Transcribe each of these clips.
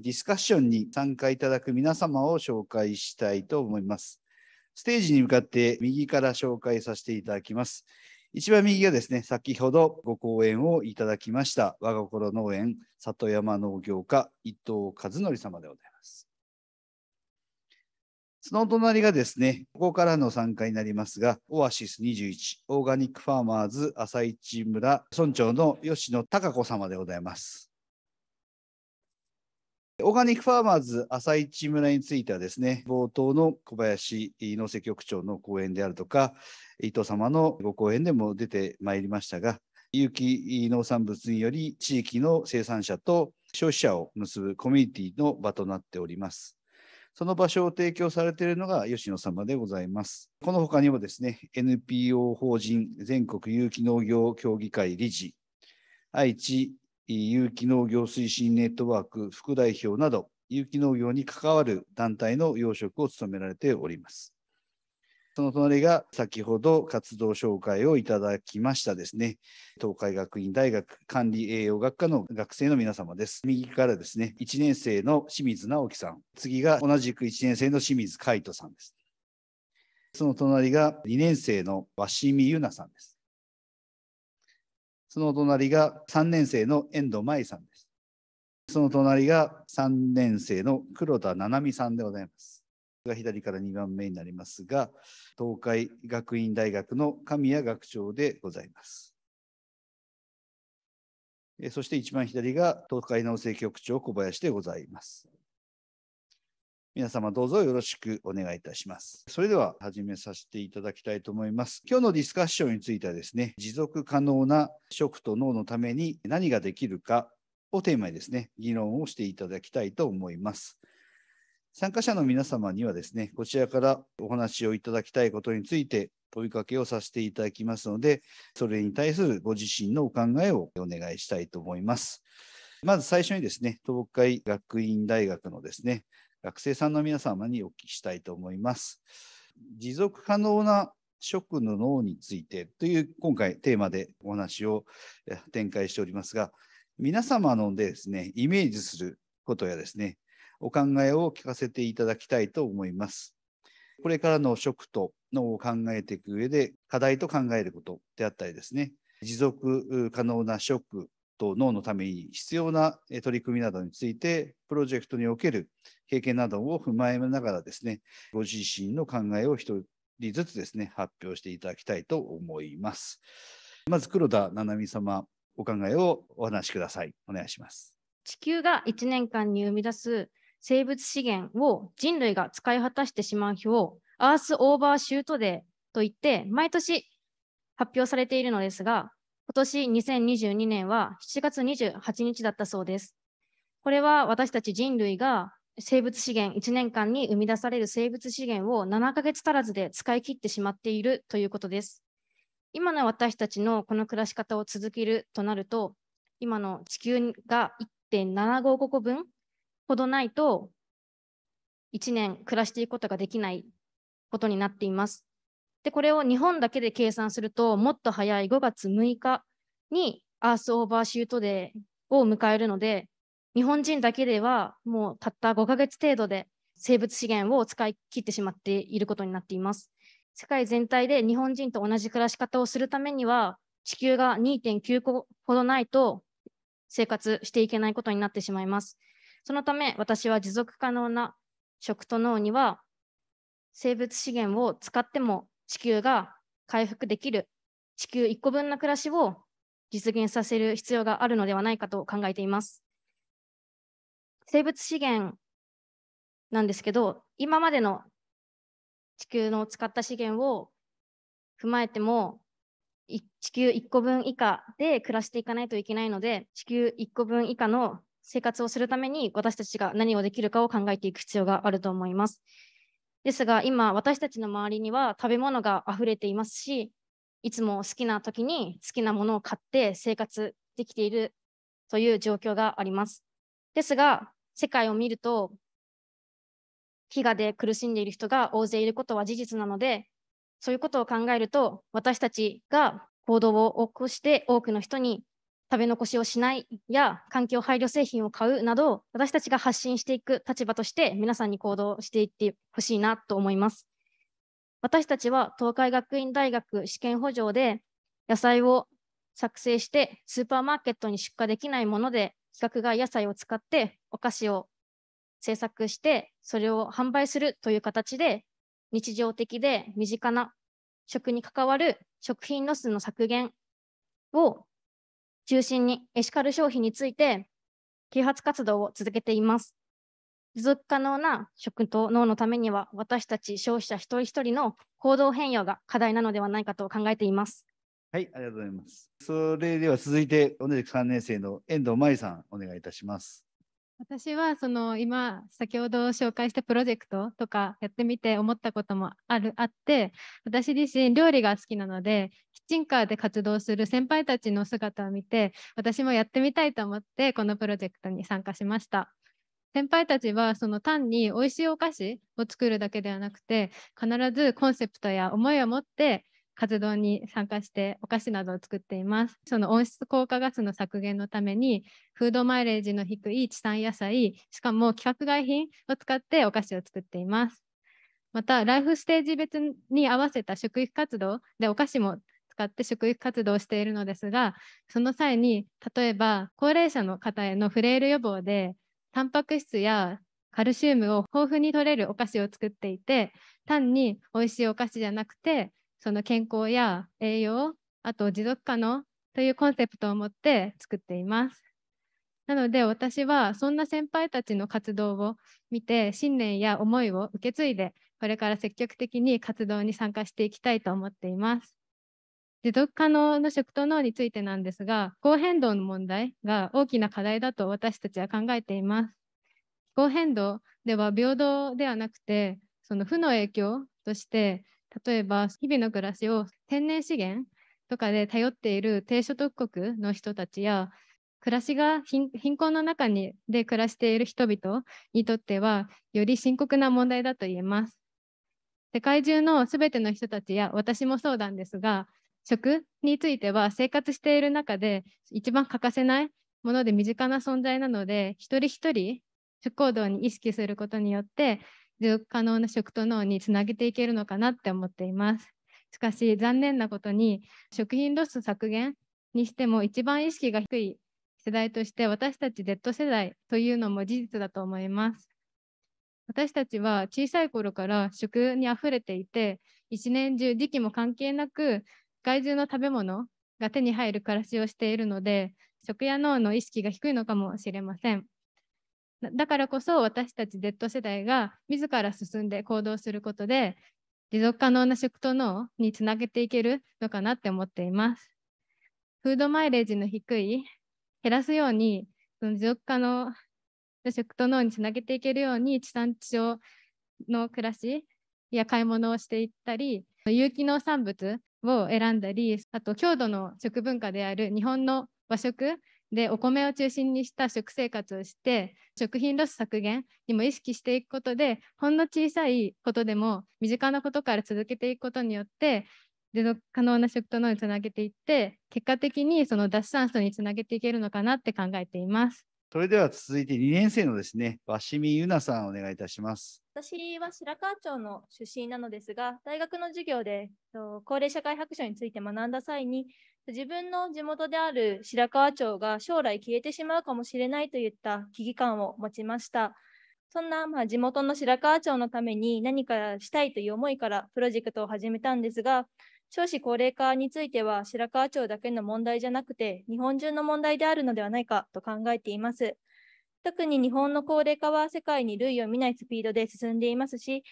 ディスカッションに参加いただく皆様を紹介したいと思います。ステージに向かって右から紹介させていただきます。一番右がですね、先ほどご講演をいただきました、我が心農園里山農業家伊藤和則様でございます。その隣がですね、ここからの参加になりますが、オアシス21、オーガニックファーマーズ朝市村村長の吉野孝子様でございます。オーガニックファーマーズ朝市村についてはですね、冒頭の小林農政局長の講演であるとか、伊藤様のご講演でも出てまいりましたが、有機農産物により地域の生産者と消費者を結ぶコミュニティの場となっております。その場所を提供されているのが吉野様でございます。この他にもですね、NPO 法人全国有機農業協議会理事、愛知有機農業推進ネットワーク副代表など、有機農業に関わる団体の要職を務められております。その隣が先ほど活動紹介をいただきましたですね、東海学院大学管理栄養学科の学生の皆様です。右からですね、1年生の清水直樹さん、次が同じく1年生の清水海人さんです。その隣が2年生の鷲見優奈さんです。その隣が3年生の遠藤舞さんです。その隣が3年生の黒田七海さんでございます。が左から2番目になりますが、東海学院大学の神谷学長でございます。そして一番左が東海農政局長小林でございます。皆様どうぞよろしくお願いいたします。それでは始めさせていただきたいと思います。今日のディスカッションについてはですね、持続可能な食と脳のために何ができるかをテーマにですね、議論をしていただきたいと思います。参加者の皆様にはですね、こちらからお話をいただきたいことについて問いかけをさせていただきますので、それに対するご自身のお考えをお願いしたいと思います。まず最初にですね、東北会学院大学のですね、学生さんの皆様にお聞きしたいと思います。持続可能な食の脳についてという今回テーマでお話を展開しておりますが、皆様のですね、イメージすることやですね、お考えを聞かせていただきたいと思います。これからの食と脳を考えていく上で課題と考えることであったりですね、持続可能な食と脳のために必要な取り組みなどについて、プロジェクトにおける経験などを踏まえながらですね、ご自身の考えを一人ずつですね、発表していただきたいと思います。まず黒田七海様、お考えをお話しください。お願いします。地球が1年間に生み出す生物資源を人類が使い果たしてしまう日を、アースオーバーシュートデーといって、毎年発表されているのですが、今年2022年は7月28日だったそうです。これは私たち人類が生物資源1年間に生み出される生物資源を7ヶ月足らずで使い切ってしまっているということです。今の私たちのこの暮らし方を続けるとなると、今の地球が1.75個分ほどないと、1年暮らしていくことができないことになっています。で、これを日本だけで計算すると、もっと早い5月6日にアースオーバーシュートデーを迎えるので、日本人だけではもうたった5ヶ月程度で生物資源を使い切ってしまっていることになっています。世界全体で日本人と同じ暮らし方をするためには、地球が2.9個ほどないと生活していけないことになってしまいます。そのため、私は持続可能な食と脳には生物資源を使っても地球が回復できる地球1個分の暮らしを実現させる必要があるのではないかと考えています。生物資源なんですけど、今までの地球の使った資源を踏まえても、地球1個分以下で暮らしていかないといけないので、地球1個分以下の生活をするために私たちが何をできるかを考えていく必要があると思います。ですが今私たちの周りには食べ物が溢れていますしいつも好きな時に好きなものを買って生活できているという状況があります。ですが世界を見ると飢餓で苦しんでいる人が大勢いることは事実なのでそういうことを考えると私たちが行動を起こして多くの人に食べ残しをしないや環境配慮製品を買うなど私たちが発信していく立場として皆さんに行動していってほしいなと思います私たちは東海学院大学試験補助で野菜を作成してスーパーマーケットに出荷できないもので規格外野菜を使ってお菓子を制作してそれを販売するという形で日常的で身近な食に関わる食品ロスの削減を中心にエシカル消費について啓発活動を続けています。持続可能な食と脳のためには私たち消費者一人一人の行動変容が課題なのではないかと考えています。はい、ありがとうございます。それでは続いて同じく3年生の遠藤舞さん、お願いいたします。私はその今先ほど紹介したプロジェクトとかやってみて思ったこともあるあって私自身料理が好きなのでキッチンカーで活動する先輩たちの姿を見て私もやってみたいと思ってこのプロジェクトに参加しました。先輩たちはその単に美味しいお菓子を作るだけではなくて必ずコンセプトや思いを持って活動に参加してお菓子などを作っています。その温室効果ガスの削減のためにフードマイレージの低い地産野菜、しかも規格外品を使ってお菓子を作っています。また、ライフステージ別に合わせた食育活動でお菓子も使って食育活動をしているのですが、その際に例えば高齢者の方へのフレイル予防で、タンパク質やカルシウムを豊富に取れるお菓子を作っていて単に美味しいお菓子じゃなくてその健康や栄養、あと持続可能というコンセプトを持って作っています。なので私はそんな先輩たちの活動を見て信念や思いを受け継いでこれから積極的に活動に参加していきたいと思っています。持続可能の食と脳についてなんですが気候変動の問題が大きな課題だと私たちは考えています。気候変動では平等ではなくてその負の影響として例えば日々の暮らしを天然資源とかで頼っている低所得国の人たちや暮らしが貧困の中にで暮らしている人々にとってはより深刻な問題だと言えます。世界中のすべての人たちや私もそうなんですが食については生活している中で一番欠かせないもので身近な存在なので一人一人食行動に意識することによって持続可能な食と脳につなげていけるのかなって思っています。しかし残念なことに食品ロス削減にしても一番意識が低い世代として私たち Z 世代というのも事実だと思います。私たちは小さい頃から食にあふれていて一年中時期も関係なく害獣の食べ物が手に入る暮らしをしているので食や脳の意識が低いのかもしれません。だからこそ私たち Z 世代が自ら進んで行動することで持続可能な食と脳につなげていけるのかなって思っています。フードマイレージの低い減らすようにその持続可能な食と脳につなげていけるように地産地消の暮らしや買い物をしていったり有機農産物を選んだりあと郷土の食文化である日本の和食でお米を中心にした食生活をして食品ロス削減にも意識していくことでほんの小さいことでも身近なことから続けていくことによって持続可能な食と脳につなげていって結果的にその脱酸素につなげていけるのかなって考えています。それでは続いて2年生のですね、鷲見優奈さんお願いいたします。私は白川町の出身なのですが、大学の授業で高齢社会白書について学んだ際に、自分の地元である白川町が将来消えてしまうかもしれないといった危機感を持ちました。そんな、まあ、地元の白川町のために何かしたいという思いからプロジェクトを始めたんですが、少子高齢化については白川町だけの問題じゃなくて日本中の問題であるのではないかと考えています。特に日本の高齢化は世界に類を見ないスピードで進んでいますし、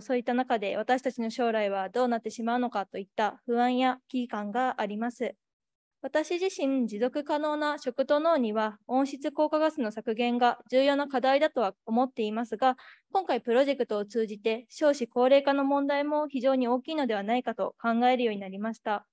そういった中で私たちの将来はどうなってしまうのかといった不安や危機感があります。私自身、持続可能な食と脳には温室効果ガスの削減が重要な課題だとは思っていますが、今回プロジェクトを通じて少子高齢化の問題も非常に大きいのではないかと考えるようになりました。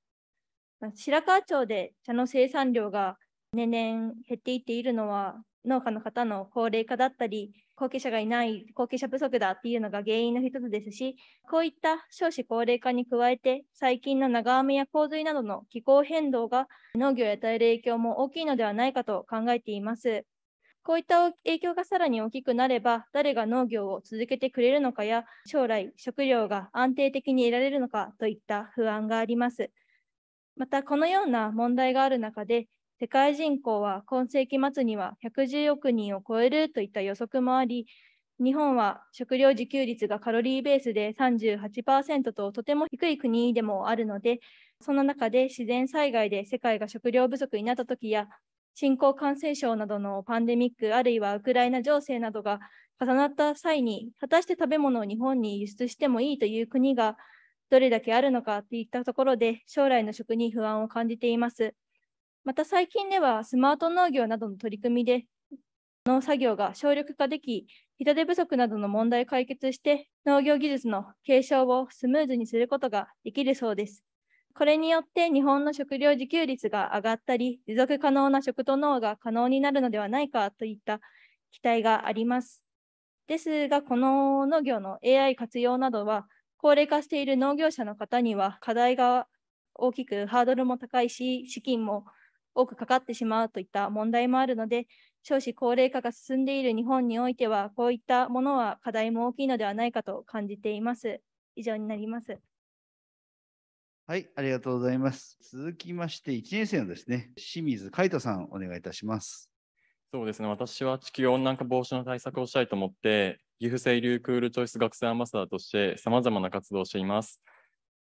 白川町で茶の生産量が年々減っていっているのは農家の方の高齢化だったり、後継者がいない、後継者不足だっていうのが原因の一つですし、こういった少子高齢化に加えて、最近の長雨や洪水などの気候変動が農業へ与える影響も大きいのではないかと考えています。こういった影響がさらに大きくなれば、誰が農業を続けてくれるのかや、将来食料が安定的に得られるのかといった不安があります。またこのような問題がある中で世界人口は今世紀末には110億人を超えるといった予測もあり、日本は食料自給率がカロリーベースで38%ととても低い国でもあるので、その中で自然災害で世界が食料不足になった時や、新興感染症などのパンデミック、あるいはウクライナ情勢などが重なった際に、果たして食べ物を日本に輸出してもいいという国がどれだけあるのかといったところで、将来の食に不安を感じています。また最近ではスマート農業などの取り組みで農作業が省力化でき人手不足などの問題を解決して農業技術の継承をスムーズにすることができるそうです。これによって日本の食料自給率が上がったり持続可能な食と農が可能になるのではないかといった期待があります。ですがこの農業の AI 活用などは高齢化している農業者の方には課題が大きくハードルも高いし資金も多くかかってしまうといった問題もあるので、少子高齢化が進んでいる日本においては、こういったものは課題も大きいのではないかと感じています。以上になります。はい、ありがとうございます。続きまして、1年生のですね、清水海斗さん、お願いいたします。そうですね、私は地球温暖化防止の対策をしたいと思って、岐阜清流クールチョイス学生アンバサダーとして、さまざまな活動をしています。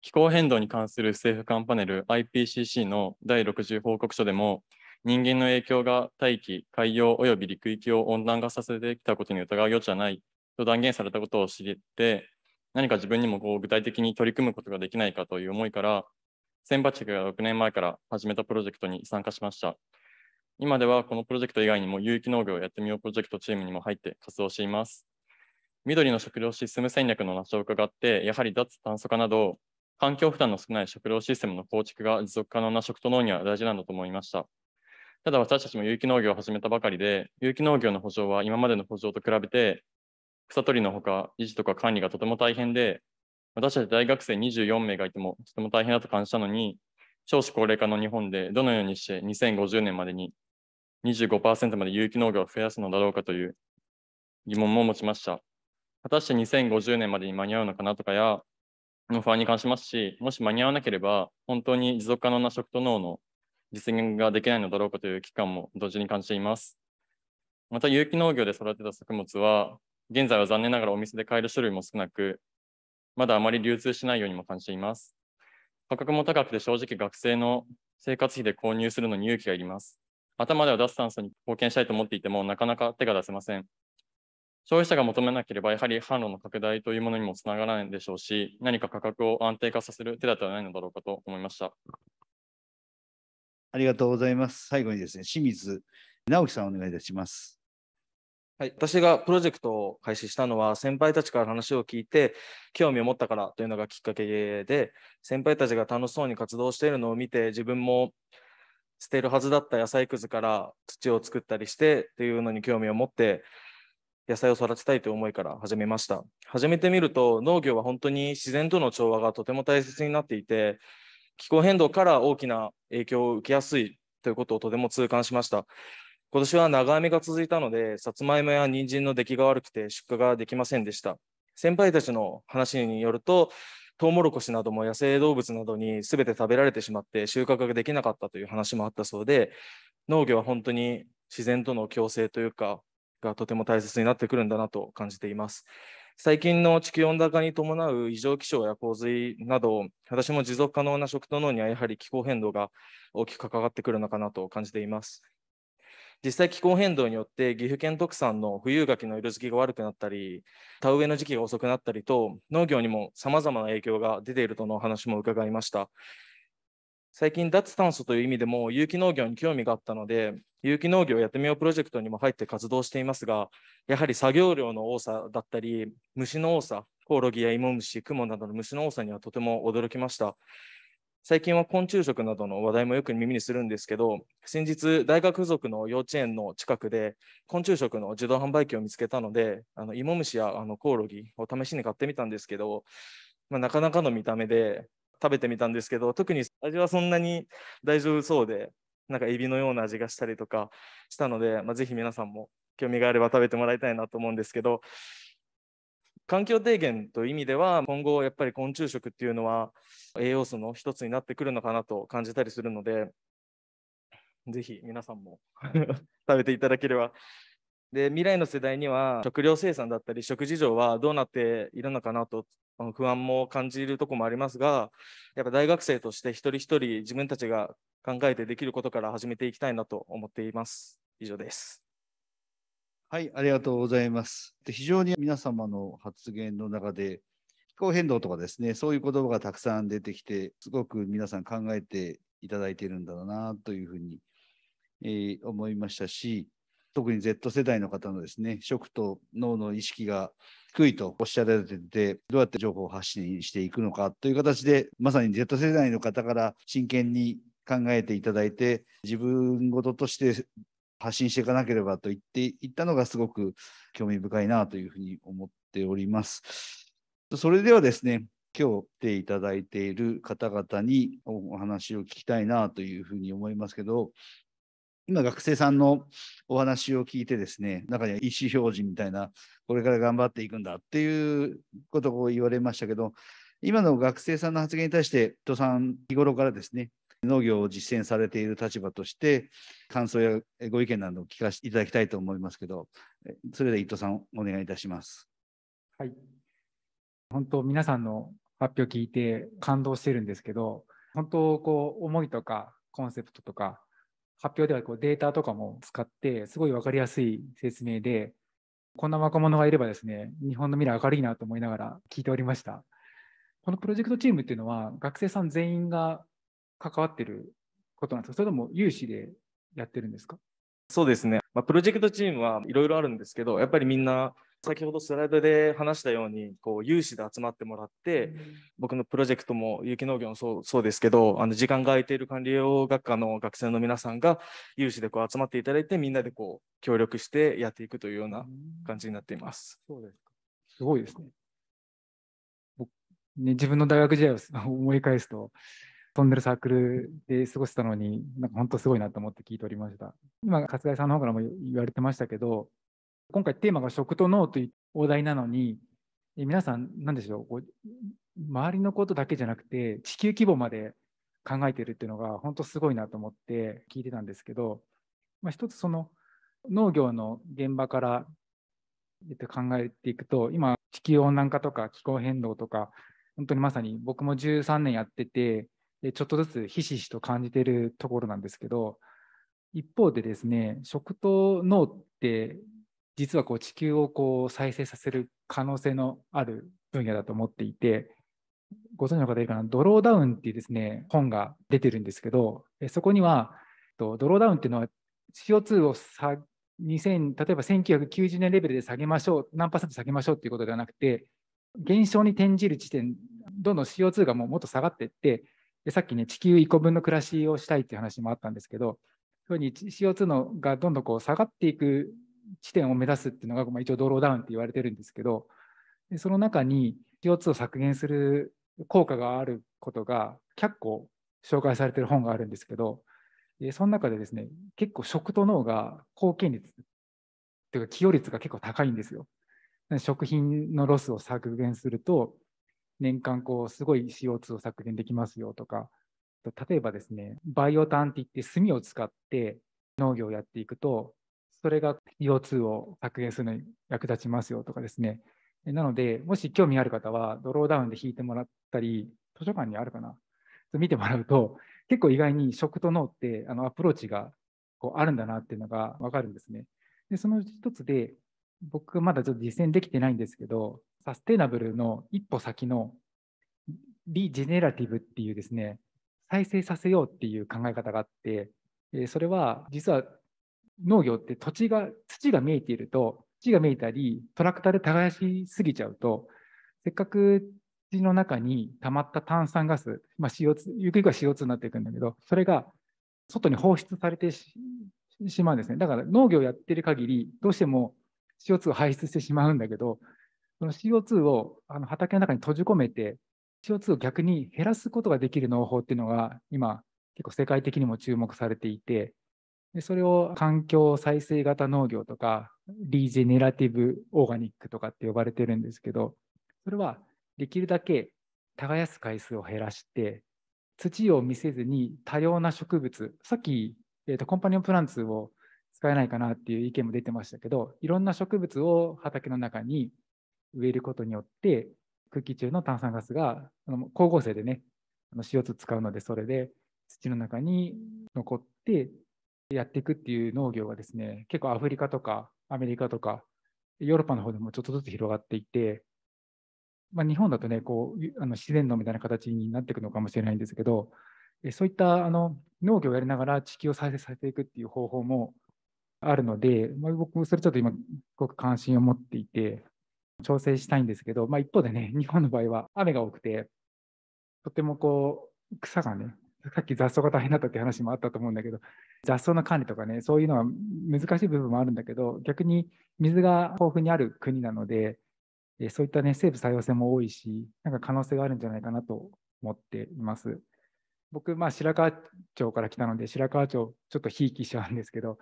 気候変動に関する政府間パネル IPCC の第60報告書でも人間の影響が大気、海洋及び陸域を温暖化させてきたことに疑う余地はないと断言されたことを知って何か自分にもこう具体的に取り組むことができないかという思いから千葉地区が6年前から始めたプロジェクトに参加しました。今ではこのプロジェクト以外にも有機農業をやってみようプロジェクトチームにも入って活動しています。緑の食料システム戦略の話を伺って、やはり脱炭素化など環境負担の少ない食料システムの構築が持続可能な食と農には大事なんだと思いました。ただ私たちも有機農業を始めたばかりで、有機農業の補助は今までの補助と比べて、草取りのほか維持とか管理がとても大変で、私たち大学生24名がいてもとても大変だと感じたのに、少子高齢化の日本でどのようにして2050年までに25%まで有機農業を増やすのだろうかという疑問も持ちました。果たして2050年までに間に合うのかなとかや、の不安に関しますし、もし間に合わなければ、本当に持続可能な食と脳の実現ができないのだろうかという危機感も同時に感じています。また、有機農業で育てた作物は、現在は残念ながらお店で買える種類も少なく、まだあまり流通しないようにも感じています。価格も高くて正直学生の生活費で購入するのに勇気がいります。頭では脱炭素に貢献したいと思っていても、なかなか手が出せません。消費者が求めなければ、やはり販路の拡大というものにもつながらないでしょうし、何か価格を安定化させる手立てはないのだろうかと思いました。ありがとうございます。最後にですね、清水直樹さん、お願いいたします。はい、私がプロジェクトを開始したのは先輩たちから話を聞いて興味を持ったからというのがきっかけで先輩たちが楽しそうに活動しているのを見て自分も捨てるはずだった野菜くずから土を作ったりしてというのに興味を持って野菜を育てたいという思いから始めました始めてみると農業は本当に自然との調和がとても大切になっていて気候変動から大きな影響を受けやすいということをとても痛感しました今年は長雨が続いたのでさつまいもや人参の出来が悪くて出荷ができませんでした先輩たちの話によるとトウモロコシなども野生動物などに全て食べられてしまって収穫ができなかったという話もあったそうで農業は本当に自然との共生というかがとても大切になってくるんだなと感じています。最近の地球温暖化に伴う異常気象や洪水など、私も持続可能な食と農にはやはり気候変動が大きく関わってくるのかなと感じています。実際気候変動によって岐阜県特産の冬柿の色づきが悪くなったり田植えの時期が遅くなったりと農業にもさまざまな影響が出ているとの話も伺いました最近脱炭素という意味でも有機農業に興味があったので有機農業やってみようプロジェクトにも入って活動していますがやはり作業量の多さだったり虫の多さコオロギやイモムシクモなどの虫の多さにはとても驚きました最近は昆虫食などの話題もよく耳にするんですけど先日大学付属の幼稚園の近くで昆虫食の自動販売機を見つけたのであのイモムシやあのコオロギを試しに買ってみたんですけどまあ、なかなかの見た目で食べてみたんですけど特に味はそんなに大丈夫そうでなんかエビのような味がしたりとかしたので、まあ、ぜひ皆さんも興味があれば食べてもらいたいなと思うんですけど環境低減という意味では今後やっぱり昆虫食っていうのは栄養素の一つになってくるのかなと感じたりするのでぜひ皆さんも 食べていただければで未来の世代には食料生産だったり食事情はどうなっているのかなと不安も感じるとこもありますがやっぱ大学生として一人一人自分たちが考えてできることから始めていきたいなと思っています以上ですはいありがとうございます非常に皆様の発言の中で気候変動とかですねそういう言葉がたくさん出てきてすごく皆さん考えていただいているんだろうなというふうに、えー、思いましたし特に Z 世代の方のですね、食と脳の意識が低いとおっしゃられてて、どうやって情報を発信していくのかという形で、まさに Z 世代の方から真剣に考えていただいて、自分事として発信していかなければと言っていったのがすごく興味深いなというふうに思っております。それではですね、今日来ていただいている方々にお話を聞きたいなというふうに思いますけど、今学生さんのお話を聞いてですね、中には意思表示みたいな、これから頑張っていくんだっていうことを言われましたけど、今の学生さんの発言に対して、伊藤さん、日頃からですね、農業を実践されている立場として、感想やご意見などを聞かせていただきたいと思いますけど、それで伊藤さん、お願いいたします。はい。本当、皆さんの発表聞いて感動してるんですけど、本当、こう、思いとかコンセプトとか、発表ではこうデータとかも使って、すごい分かりやすい説明で、こんな若者がいればですね、日本の未来明るいなと思いながら聞いておりました。このプロジェクトチームっていうのは、学生さん全員が関わってることなんですか、それとも有志でやってるんですかそうですね、まあ、プロジェクトチームはいろいろあるんですけど、やっぱりみんな先ほどスライドで話したようにこう有志で集まってもらって、うん、僕のプロジェクトも有機農業もそうそうですけどあの時間が空いている管理栄養学科の学生の皆さんが有志でこう集まっていただいてみんなでこう協力してやっていくというような感じになっています。うん、そうですかすごいですね僕ね自分の大学時代を思い返すとトンネルサークルで過ごしたのに、なんか本当すごいなと思って聞いておりました。今、勝日さんの方からも言われてましたけど、今回テーマが食と脳というお題なのに、皆さん、なんでしょう、周りのことだけじゃなくて、地球規模まで考えてるっていうのが、本当すごいなと思って聞いてたんですけど、まあ、一つその農業の現場から、えっと、考えていくと、今、地球温暖化とか気候変動とか、本当にまさに僕も13年やってて、ちょっとずつひしひしと感じてるところなんですけど、一方でですね、食と脳って実はこう地球をこう再生させる可能性のある分野だと思っていて、ご存知の方いるかな、ドローダウンっていうですね、本が出てるんですけど、そこには、ドローダウンっていうのは CO2 を下2000例えば1990年レベルで下げましょう、何パーセント下げましょうっていうことではなくて、減少に転じる地点、どんどん CO2 がもうもっと下がっていって、でさっきね、地球1個分の暮らしをしたいっていう話もあったんですけど、そういうふうに CO2 のがどんどんこう下がっていく地点を目指すっていうのが、まあ、一応ドローダウンって言われてるんですけどでその中に CO2 を削減する効果があることが100個紹介されてる本があるんですけどでその中でですね結構食と脳が貢献率っていうか寄与率が結構高いんですよ。食品のロスを削減すると年間こうすごい CO2 を削減できますよとか例えばですねバイオタンっていって炭を使って農業をやっていくとそれが CO2 を削減するのに役立ちますよとかですね。なので、もし興味ある方は、ドローダウンで引いてもらったり、図書館にあるかな、見てもらうと、結構意外に食と脳ってあのアプローチがこうあるんだなっていうのが分かるんですね。で、その一つで、僕まだちょっと実践できてないんですけど、サステナブルの一歩先のリジェネラティブっていうですね、再生させようっていう考え方があって、それは実は農業って土地が、土が見えていると、土が見えたり、トラクターで耕しすぎちゃうと、せっかく土の中に溜まった炭酸ガス、まあ、CO2、ゆくゆくは CO2 になっていくんだけど、それが外に放出されてしまうんですね。だから農業やってる限り、どうしても CO2 を排出してしまうんだけど、その CO2 をあの畑の中に閉じ込めて、CO2 を逆に減らすことができる農法っていうのが、今、結構世界的にも注目されていて、でそれを環境再生型農業とかリージェネラティブオーガニックとかって呼ばれてるんですけどそれはできるだけ耕す回数を減らして土を見せずに多様な植物さっき、えーと、コンパニオンプランツを使えないかなっていう意見も出てましたけどいろんな植物を畑の中に植えることによって空気中の炭酸ガスが光合成でね CO2 使うのでそれで土の中に残ってやっていくっていう農業がですね、結構アフリカとかアメリカとかヨーロッパの方でもちょっとずつ広がっていて、まあ、日本だとね、こうあの自然農みたいな形になっていくのかもしれないんですけど、そういったあの農業をやりながら地球を再生させていくっていう方法もあるので、まあ、僕もそれちょっと今、すごく関心を持っていて、調整したいんですけど、まあ、一方でね、日本の場合は雨が多くて、とてもこう草がね、さっき雑草が大変だったって話もあったと思うんだけど、雑草の管理とかね、そういうのは難しい部分もあるんだけど、逆に水が豊富にある国なので、そういったね、生物多様性も多いし、なんか可能性があるんじゃないかなと思っています。僕、まあ、白川町から来たので、白川町、ちょっとひいきしちゃうんですけど、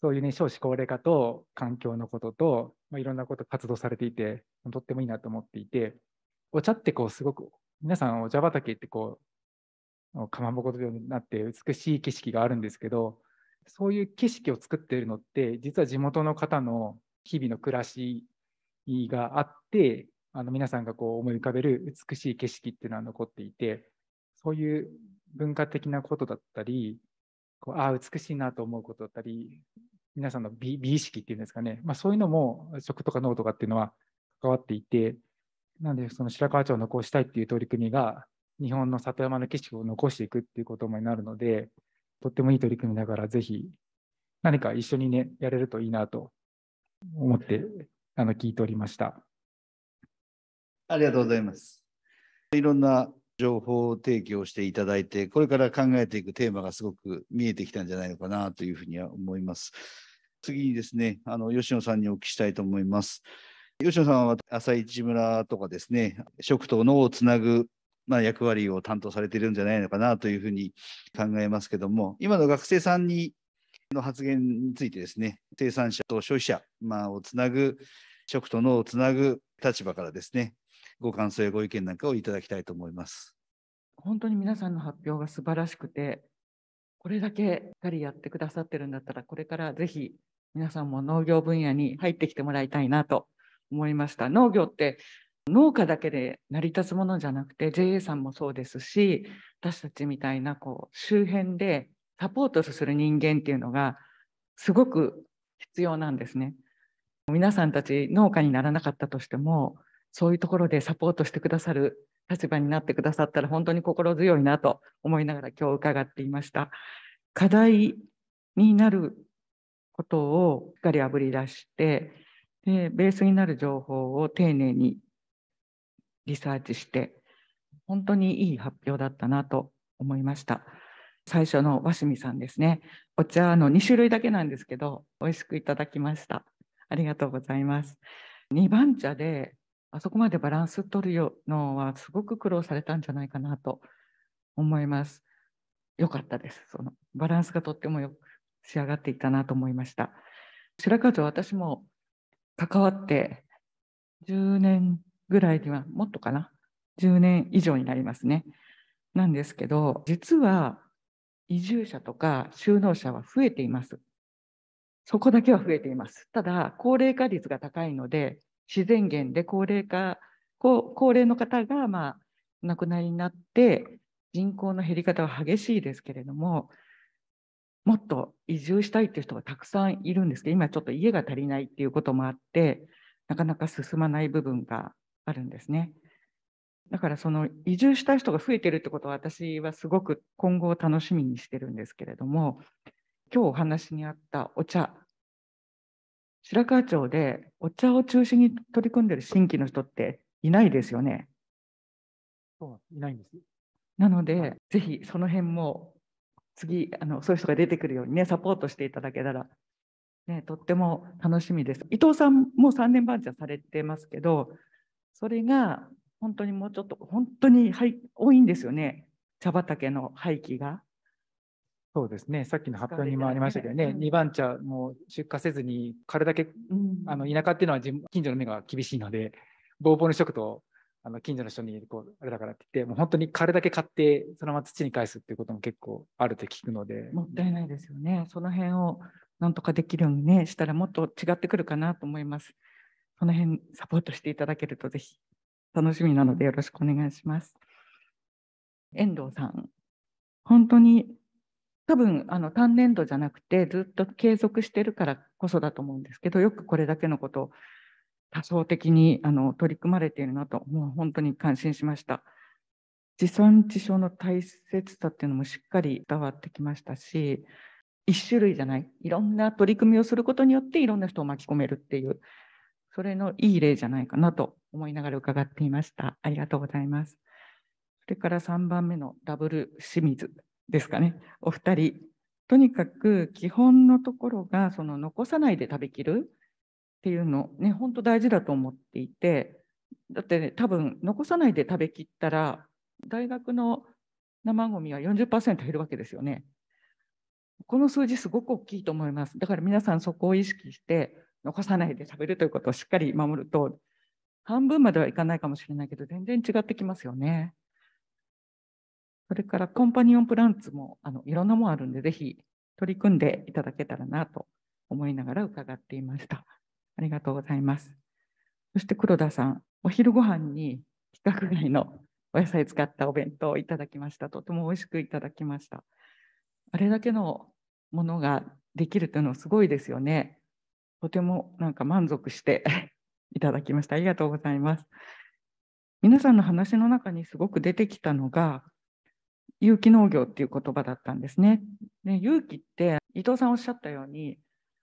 そういうね、少子高齢化と環境のことと、まあ、いろんなこと活動されていて、とってもいいなと思っていて、お茶ってこう、すごく、皆さんお茶畑ってこう、かまぼこ病になって美しい景色があるんですけどそういう景色を作っているのって実は地元の方の日々の暮らしがあってあの皆さんがこう思い浮かべる美しい景色っていうのは残っていてそういう文化的なことだったりこうああ美しいなと思うことだったり皆さんの美意識っていうんですかね、まあ、そういうのも食とか脳とかっていうのは関わっていてなのでその白川町を残したいっていう取り組みが日本の里山の景色を残していくっていうことになるので、とってもいい取り組みだから、ぜひ何か一緒にね、やれるといいなと思って、あの、聞いておりました。ありがとうございます。いろんな情報提供していただいて、これから考えていくテーマがすごく見えてきたんじゃないのかなというふうには思います。次にですね、あの吉野さんにお聞きしたいと思います。吉野さんは朝市村とかですね、食と農をつなぐまあ、役割を担当されているんじゃないのかなというふうに考えますけども、今の学生さんにの発言についてですね、生産者と消費者、まあ、をつなぐ、食と脳をつなぐ立場からですね、ご感想やご意見なんかをいただきたいと思います。本当に皆さんの発表が素晴らしくて、これだけしっかりやってくださってるんだったら、これからぜひ皆さんも農業分野に入ってきてもらいたいなと思いました。農業って農家だけで成り立つものじゃなくて JA さんもそうですし私たちみたいなこう周辺でサポートする人間っていうのがすごく必要なんですね。皆さんたち農家にならなかったとしてもそういうところでサポートしてくださる立場になってくださったら本当に心強いなと思いながら今日伺っていました。課題になることをしっかりあぶり出してでベースになる情報を丁寧にリサーチして本当にいい発表だったなと思いました最初の鷲見さんですねお茶の2種類だけなんですけど美味しくいただきましたありがとうございます2番茶であそこまでバランス取るのはすごく苦労されたんじゃないかなと思います良かったですそのバランスがとってもよく仕上がっていたなと思いました白川町私も関わって10年ぐらいにはもっとかな10年以上になりますねなんですけど実は移住者とか就農者は増えていますそこだけは増えていますただ高齢化率が高いので自然源で高齢化高齢の方がまあ亡くなりになって人口の減り方は激しいですけれどももっと移住したいっていう人がたくさんいるんですけど今ちょっと家が足りないっていうこともあってなかなか進まない部分があるんですね。だからその移住した人が増えてるってことは私はすごく今後を楽しみにしてるんですけれども今日お話にあったお茶白川町でお茶を中心に取り組んでる新規の人っていないですよね。そういないんですなので、はい、ぜひその辺も次あのそういう人が出てくるようにねサポートしていただけたら、ね、とっても楽しみです。伊藤さんも3年番茶されてますけどそれが本当にもうちょっと本当に、はい、多いんですよね茶畑の廃棄が。そうですねさっきの発表にもありましたけどね、うん、2番茶も出荷せずに、彼れだけ、うん、あの田舎っていうのは近所の目が厳しいので、ぼうぼうにしとくと、あの近所の人にこうあれだからって言って、もう本当に枯れだけ買って、そのまま土に返すっていうことも結構あると聞くので。もったいないですよね、その辺をなんとかできるように、ね、したら、もっと違ってくるかなと思います。その辺サポートしていただけるとぜひ楽しみなのでよろしくお願いします。遠藤さん、本当に多分あの単年度じゃなくてずっと継続してるからこそだと思うんですけどよくこれだけのことを多層的にあの取り組まれているなともう本当に感心しました。地産地消の大切さっていうのもしっかり伝わってきましたし一種類じゃないいろんな取り組みをすることによっていろんな人を巻き込めるっていうそれのいい例じゃないかなと思いながら伺っていました。ありがとうございます。それから3番目のダブル清水ですかね、お二人。とにかく基本のところがその残さないで食べきるっていうの、ね、本当大事だと思っていて、だって、ね、多分残さないで食べきったら、大学の生ごみは40%減るわけですよね。この数字すごく大きいと思います。だから皆さんそこを意識して、残さないで食べるということをしっかり守ると、半分まではいかないかもしれないけど、全然違ってきますよね。それからコンパニオンプランツもあのいろんなもんあるんで、ぜひ取り組んでいただけたらなと思いながら伺っていました。ありがとうございます。そして黒田さん、お昼ご飯に規格外のお野菜使ったお弁当をいただきました。とても美味しくいただきました。あれだけのものができるというのはすごいですよね。とてもなんか満足して いただきました。ありがとうございます。皆さんの話の中にすごく出てきたのが、有機農業っていう言葉だったんですね。で有機って伊藤さんおっしゃったように、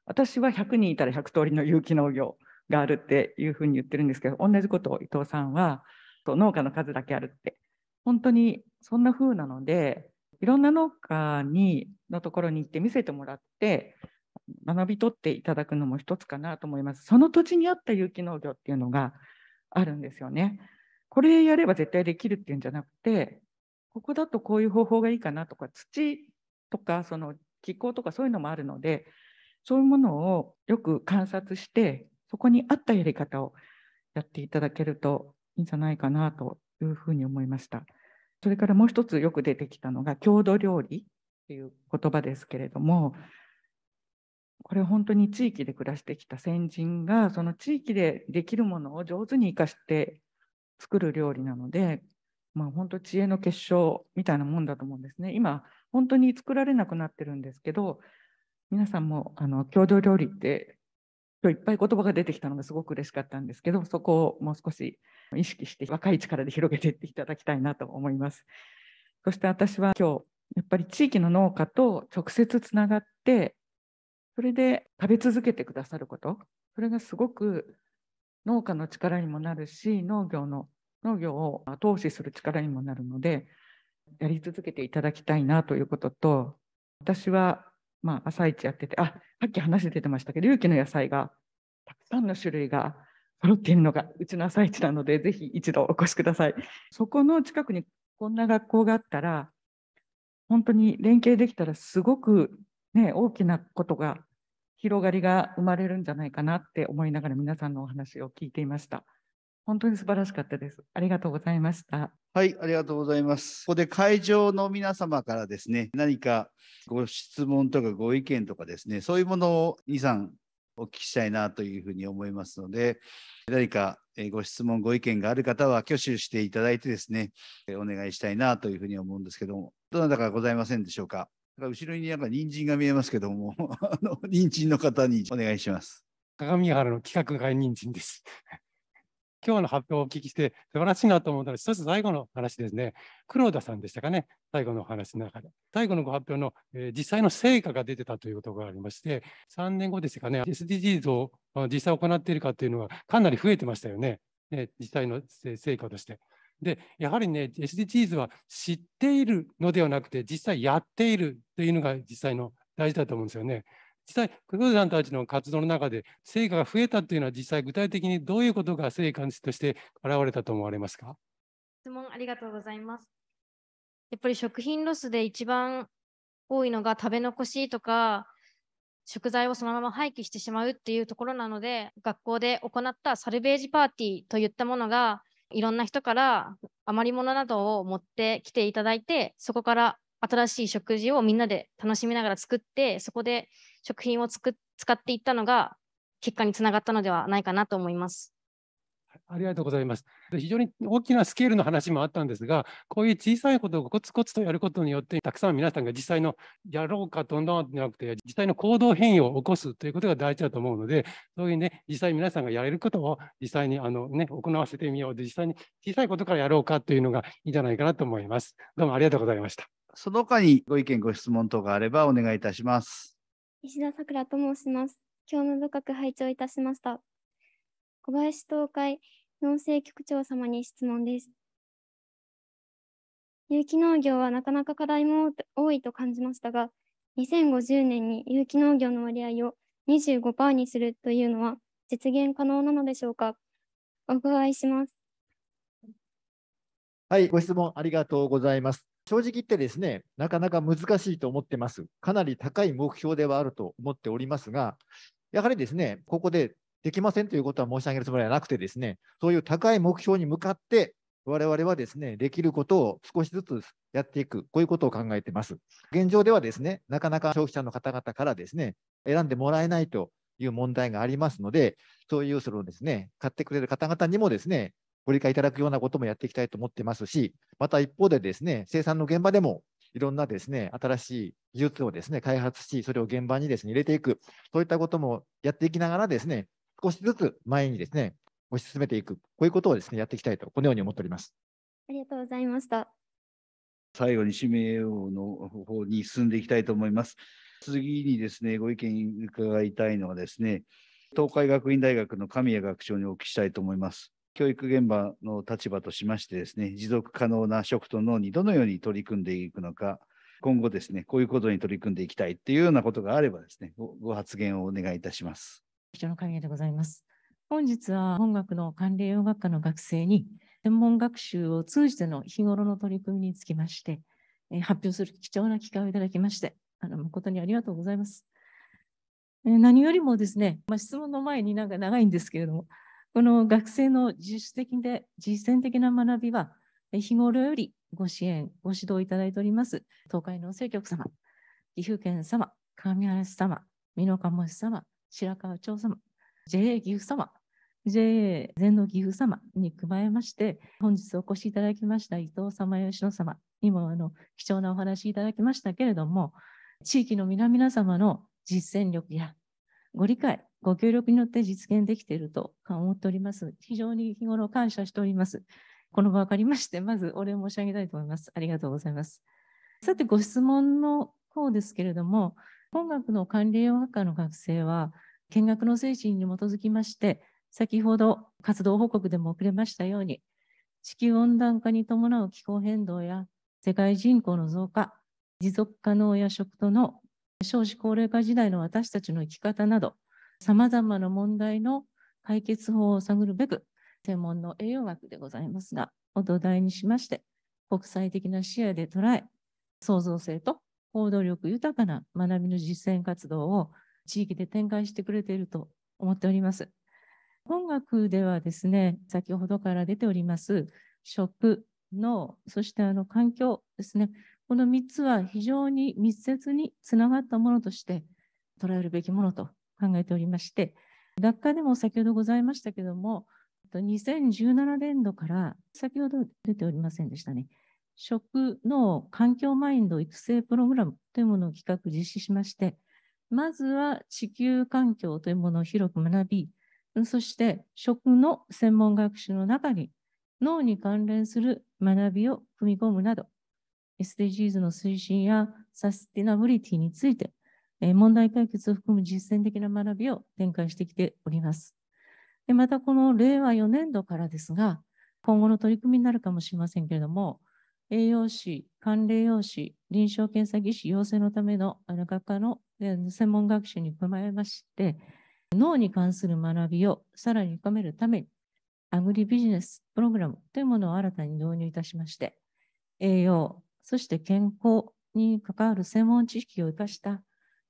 私は100人いたら100通りの有機農業があるっていうふうに言ってるんですけど、同じことを伊藤さんはと農家の数だけあるって、本当にそんな風なので、いろんな農家にのところに行って見せてもらって、学び取っていただくのも一つかなと思います。その土地に合った有機農業っていうのがあるんですよね。これやれば絶対できるっていうんじゃなくて、ここだとこういう方法がいいかなとか、土とかその気候とかそういうのもあるので、そういうものをよく観察して、そこに合ったやり方をやっていただけるといいんじゃないかなというふうに思いました。それからもう一つよく出てきたのが、郷土料理っていう言葉ですけれども、これ本当に地域で暮らしてきた先人がその地域でできるものを上手に生かして作る料理なので、まあ、本当知恵の結晶みたいなもんだと思うんですね。今本当に作られなくなってるんですけど皆さんもあの郷土料理って今日いっぱい言葉が出てきたのがすごく嬉しかったんですけどそこをもう少し意識して若い力で広げていっていただきたいなと思います。そして私は今日やっぱり地域の農家と直接つながってそれで食べ続けてくださることそれがすごく農家の力にもなるし農業の農業を後押しする力にもなるのでやり続けていただきたいなということと私はまあ朝一やっててあさっき話出てましたけど有機の野菜がたくさんの種類が揃っているのがうちの朝市なのでぜひ一度お越しください。そこの近くにこんな学校があったら本当に連携できたらすごくね、大きなことが、広がりが生まれるんじゃないかなって思いながら皆さんのお話を聞いていました。本当に素晴らしかったです。ありがとうございました。はい、ありがとうございます。ここで会場の皆様からですね、何かご質問とかご意見とかですね、そういうものを2、3お聞きしたいなというふうに思いますので、何かご質問、ご意見がある方は挙手していただいてですね、お願いしたいなというふうに思うんですけども、どなたかございませんでしょうか。後ろになんか人参が見えますけども、あの人参の方にお願いします。鏡ヶ原の企画外人参です。今日の発表をお聞きして素晴らしいなと思ったら、一つ最後の話ですね。黒田さんでしたかね、最後のお話の中で。最後のご発表の、えー、実際の成果が出てたということがありまして、3年後ですかね、SDGs を実際行っているかというのはかなり増えてましたよね。ね実際の成果として。で、やはりね、SDGs は知っているのではなくて、実際やっているというのが実際の大事だと思うんですよね。実際、クルさんたちの活動の中で、成果が増えたというのは、実際具体的にどういうことが成果として現れたと思われますか質問ありがとうございます。やっぱり食品ロスで一番多いのが食べ残しとか、食材をそのまま廃棄してしまうっていうところなので、学校で行ったサルベージパーティーといったものが、いろんな人から余り物などを持ってきていただいて、そこから新しい食事をみんなで楽しみながら作って、そこで食品をつく使っていったのが結果につながったのではないかなと思います。ありがとうございます。非常に大きなスケールの話もあったんですが、こういう小さいことをコツコツとやることによって、たくさん皆さんが実際のやろうかどんどんじゃなくて、実際の行動変容を起こすということが大事だと思うので、そういうね、実際皆さんがやれることを実際にあの、ね、行わせてみようで、実際に小さいことからやろうかというのがいいんじゃないかなと思います。どうもありがとうございました。その他にご意見、ご質問等があればお願いいたします。石田さくらと申します。興味深く拝聴いたしました。小林東海農政局長様に質問です。有機農業はなかなか課題も多いと感じましたが、2050年に有機農業の割合を25%にするというのは実現可能なのでしょうかお伺いします。はい、ご質問ありがとうございます。正直言ってですね、なかなか難しいと思ってます。かなり高い目標ではあると思っておりますが、やはりですね、ここでできませんということは申し上げるつもりはなくてですね、そういう高い目標に向かって、我々はですね、できることを少しずつやっていく、こういうことを考えています。現状ではですね、なかなか消費者の方々からですね、選んでもらえないという問題がありますので、そういうそのですね、買ってくれる方々にもですね、ご理解いただくようなこともやっていきたいと思ってますし、また一方でですね、生産の現場でもいろんなですね、新しい技術をですね、開発し、それを現場にですね、入れていく、そういったこともやっていきながらですね、少しずつ前にですね、推し進めていく、こういうことをですね、やっていきたいと、このように思っております。ありがとうございました。最後に指名王の方に進んでいきたいと思います。次にですね、ご意見伺いたいのはですね、東海学院大学の神谷学長にお聞きしたいと思います。教育現場の立場としましてですね、持続可能な食と脳にどのように取り組んでいくのか、今後ですね、こういうことに取り組んでいきたいっていうようなことがあればですね、ご発言をお願いいたします。長の神谷でございます。本日は本学の管理栄養学科の学生に、専門学習を通じての日頃の取り組みにつきまして、え発表する貴重な機会をいただきまして、あの誠にありがとうございます。え何よりもですね、まあ、質問の前になんか長いんですけれども、この学生の自主的で実践的な学びは、日頃よりご支援、ご指導いただいております、東海農政局様、岐阜県様、神原様、美濃鴨様、白川町様、JA 岐阜様、JA 全農岐阜様に加えまして、本日お越しいただきました伊藤様、吉野様にもあの貴重なお話いただきましたけれども、地域の皆々様の実践力やご理解、ご協力によって実現できていると思っております。非常に日頃感謝しております。この場を借りまして、まずお礼申し上げたいと思います。ありがとうございます。さて、ご質問の方ですけれども、本学の管理栄養学科の学生は、見学の精神に基づきまして、先ほど活動報告でも遅れましたように、地球温暖化に伴う気候変動や世界人口の増加、持続可能や食との少子高齢化時代の私たちの生き方など、さまざまな問題の解決法を探るべく、専門の栄養学でございますが、お土台にしまして、国際的な視野で捉え、創造性と行動力豊かな学びの実践活動を地域で展開してくれていると思っております。本学ではですね、先ほどから出ております、食、脳、そしてあの環境ですね、この3つは非常に密接につながったものとして捉えるべきものと考えておりまして、学科でも先ほどございましたけども、2017年度から、先ほど出ておりませんでしたね、食の環境マインド育成プログラムというものを企画実施しまして、まずは地球環境というものを広く学び、そして食の専門学習の中に脳に関連する学びを組み込むなど、SDGs の推進やサスティナビリティについて、問題解決を含む実践的な学びを展開してきております。また、この令和4年度からですが、今後の取り組みになるかもしれませんけれども、栄養士、関連用紙、臨床検査技師養成のための学科の専門学習に加えまして、脳に関する学びをさらに深めるために、アグリビジネスプログラムというものを新たに導入いたしまして、栄養、そして健康に関わる専門知識を生かした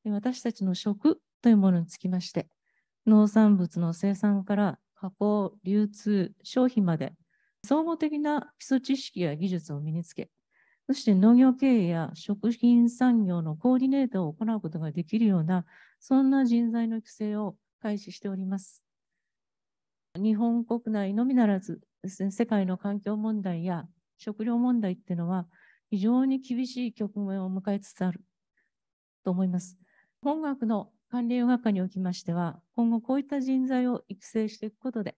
私たちの食というものにつきまして、農産物の生産から加工、流通、消費まで総合的な基礎知識や技術を身につけ、そして農業経営や食品産業のコーディネートを行うことができるような、そんな人材の育成を開始しております。日本国内のみならず、ですね、世界の環境問題や食料問題っていうのは、非常に厳しい局面を迎えつつあると思います。本学の管理連学科におきましては、今後こういった人材を育成していくことで、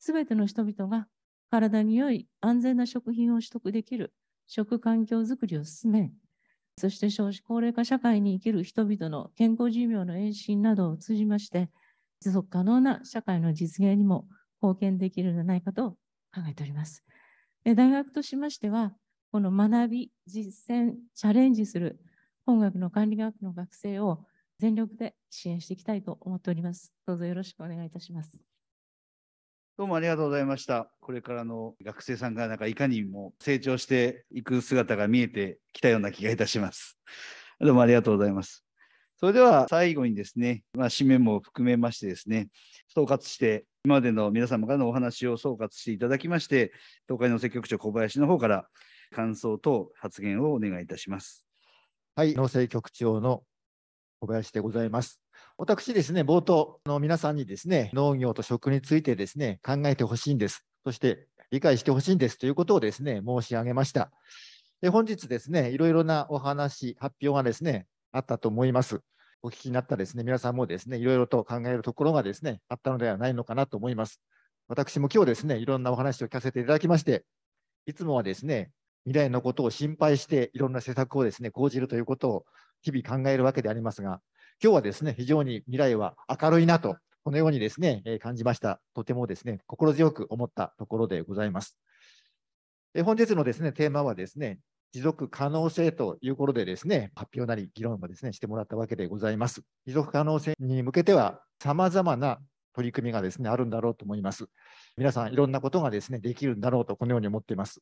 すべての人々が体に良い安全な食品を取得できる食環境づくりを進め、そして少子高齢化社会に生きる人々の健康寿命の延伸などを通じまして、持続可能な社会の実現にも貢献できるのではないかと考えております。大学としましては、この学び、実践、チャレンジする本学の管理学の学生を全力で支援していきたいと思っております。どうぞよろしくお願いいたします。どうもありがとうございました。これからの学生さんがなんかいかにも成長していく姿が見えてきたような気がいたします。どうもありがとうございます。それでは最後にですね、まあ、締めも含めましてですね、総括して、今までの皆様からのお話を総括していただきまして、東海農政局長小林の方から感想と発言をお願いいたします。はい、農政局長の小林でございます。私ですね、冒頭の皆さんにですね、農業と食についてですね、考えてほしいんです。そして理解してほしいんですということをですね、申し上げました。で本日ですね、いろいろなお話、発表がですね、あったと思います。お聞きになったですね、皆さんもですね、いろいろと考えるところがですね、あったのではないのかなと思います。私も今日ですね、いろんなお話を聞かせていただきまして、いつもはですね、未来のことを心配して、いろんな施策をですね、講じるということを日々考えるわけでありますが、今日はですね、非常に未来は明るいなと、このようにですね、え感じました。とてもですね、心強く思ったところでございます。え本日のですね、テーマはですね、持続可能性ということでですね、発表なり議論もですね、してもらったわけでございます。持続可能性に向けては、さまざまな取り組みがですね、あるんだろうと思います。皆さん、いろんなことがですね、できるんだろうと、このように思っています。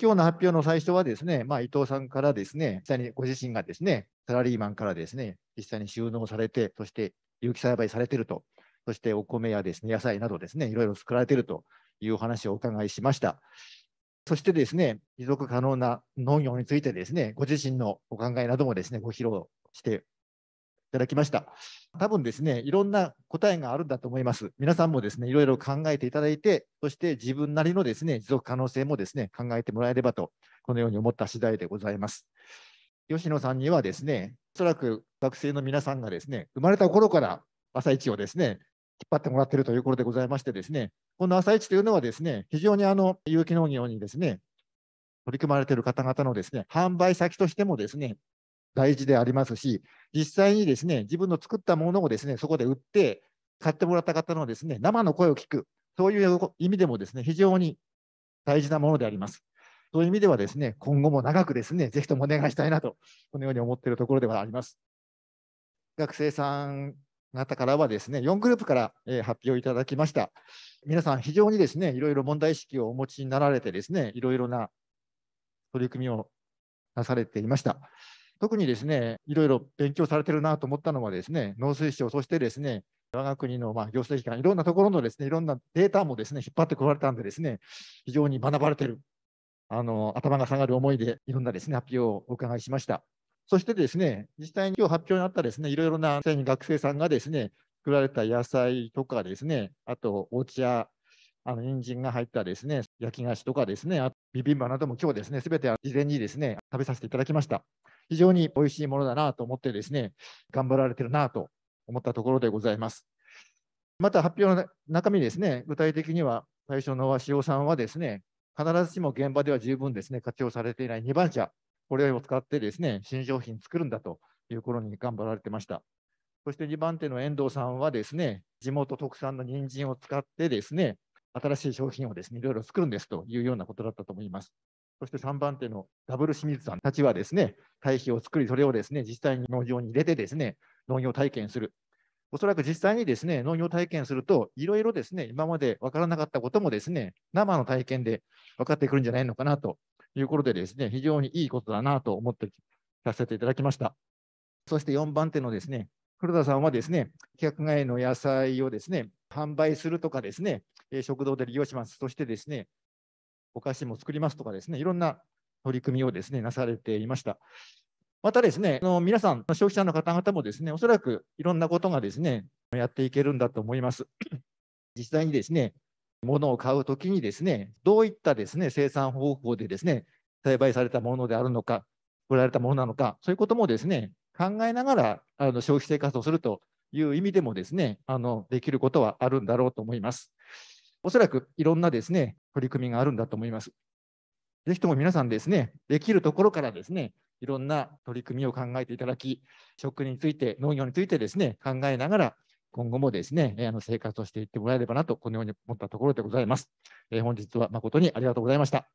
今日の発表の最初はですね、まあ、伊藤さんからですね、実際にご自身がですね、サラリーマンからですね、実際に収納されて、そして有機栽培されていると、そしてお米やですね野菜などですね、いろいろ作られているというお話をお伺いしました。そしてですね、持続可能な農業についてですね、ご自身のお考えなどもですね、ご披露していただきました。多分ですね、いろんな答えがあるんだと思います。皆さんもですね、いろいろ考えていただいて、そして自分なりのですね、持続可能性もですね、考えてもらえればと、このように思った次第でございます。吉野さんにはですね、そらく学生の皆さんがですね、生まれた頃から朝市をですね、引っ張ってもらっているということでございましてですね、この朝市というのはですね、非常にあの有機農業にですね、取り組まれている方々のですね、販売先としてもですね、大事でありますし、実際にですね、自分の作ったものをですね、そこで売って、買ってもらった方のですね、生の声を聞く、そういう意味でもですね、非常に大事なものであります。そういう意味ではですね、今後も長くですね、ぜひともお願いしたいなと、このように思っているところではあります。学生さん方からはですね、4グループから発表いただきました。皆さん、非常にですね、いろいろ問題意識をお持ちになられてですね、いろいろな取り組みをなされていました。特にですね、いろいろ勉強されてるなと思ったのはですね、農水省、そしてですね、我が国のま行政機関、いろんなところのですね、いろんなデータもですね、引っ張ってこられたんでですね、非常に学ばれてるあの頭が下がる思いで、いろんなですね、発表をお伺いしました。そしてですね、実際に今日発表になったですね、いろいろな学生さんがですね、作られた野菜とかですね、あとお茶、あの人参が入ったですね、焼き菓子とかですね、あとビビンバなども今日ですね、すべて事前にですね、食べさせていただきました。非常に美味しいものだなと思ってですね、頑張られてるなと思ったところでございます。また発表の中身ですね、具体的には最初の和塩さんはですね、必ずしも現場では十分ですね、活用されていない2番車、これを使ってですね、新商品作るんだという頃に頑張られてました。そして2番手の遠藤さんはですね、地元特産の人参を使ってですね、新しい商品をですね、いろいろ作るんですというようなことだったと思います。そして3番手のダブル清水さんたちはですね、堆肥を作り、それをですね、実際に農場に入れてですね、農業体験する。おそらく実際にですね農業体験すると、いろいろですね今まで分からなかったこともですね生の体験で分かってくるんじゃないのかなということで、ですね非常にいいことだなと思ってさせていただきました。そして4番手のですね黒田さんはですね規格外の野菜をですね販売するとかですね食堂で利用します、そしてですねお菓子も作りますとかですねいろんな取り組みをですねなされていました。またですね、あの皆さん、消費者の方々もですね、おそらくいろんなことがですね、やっていけるんだと思います。実際にですね、物を買うときにですね、どういったですね、生産方法でですね、栽培されたものであるのか、売られたものなのか、そういうこともですね、考えながらあの消費生活をするという意味でもですね、あのできることはあるんだろうと思います。おそらくいろんなですね、取り組みがあるんだと思います。ぜひとも皆さんですね、できるところからですね、いろんな取り組みを考えていただき、食について、農業についてですね、考えながら、今後もですね、あの生活をしていってもらえればなと、このように思ったところでございます。えー、本日は誠にありがとうございました。